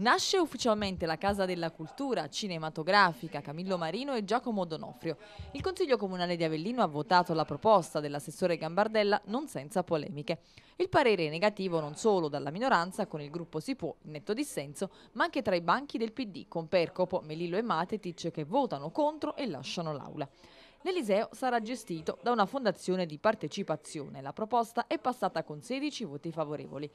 Nasce ufficialmente la Casa della Cultura Cinematografica Camillo Marino e Giacomo Donofrio. Il Consiglio Comunale di Avellino ha votato la proposta dell'assessore Gambardella non senza polemiche. Il parere è negativo non solo dalla minoranza, con il gruppo Si Può, netto dissenso, ma anche tra i banchi del PD, con Percopo, Melillo e Matetic che votano contro e lasciano l'aula. L'Eliseo sarà gestito da una fondazione di partecipazione. La proposta è passata con 16 voti favorevoli.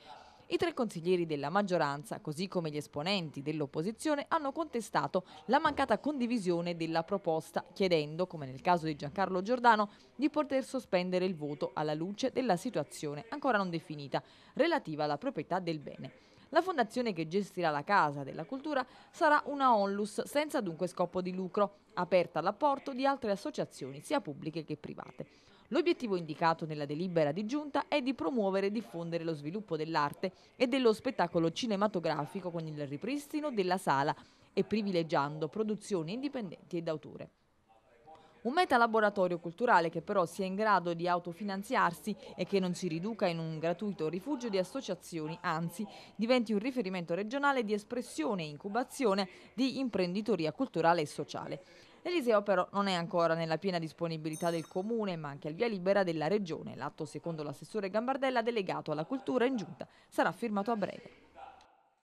I tre consiglieri della maggioranza, così come gli esponenti dell'opposizione, hanno contestato la mancata condivisione della proposta, chiedendo, come nel caso di Giancarlo Giordano, di poter sospendere il voto alla luce della situazione ancora non definita relativa alla proprietà del bene. La fondazione che gestirà la Casa della Cultura sarà una onlus senza dunque scopo di lucro, aperta all'apporto di altre associazioni sia pubbliche che private. L'obiettivo indicato nella delibera di giunta è di promuovere e diffondere lo sviluppo dell'arte e dello spettacolo cinematografico con il ripristino della sala e privilegiando produzioni indipendenti e d'autore. Un metalaboratorio culturale che però sia in grado di autofinanziarsi e che non si riduca in un gratuito rifugio di associazioni, anzi diventi un riferimento regionale di espressione e incubazione di imprenditoria culturale e sociale. L'Eliseo però non è ancora nella piena disponibilità del comune, ma anche al via libera della regione. L'atto, secondo l'assessore Gambardella, delegato alla cultura in giunta, sarà firmato a breve.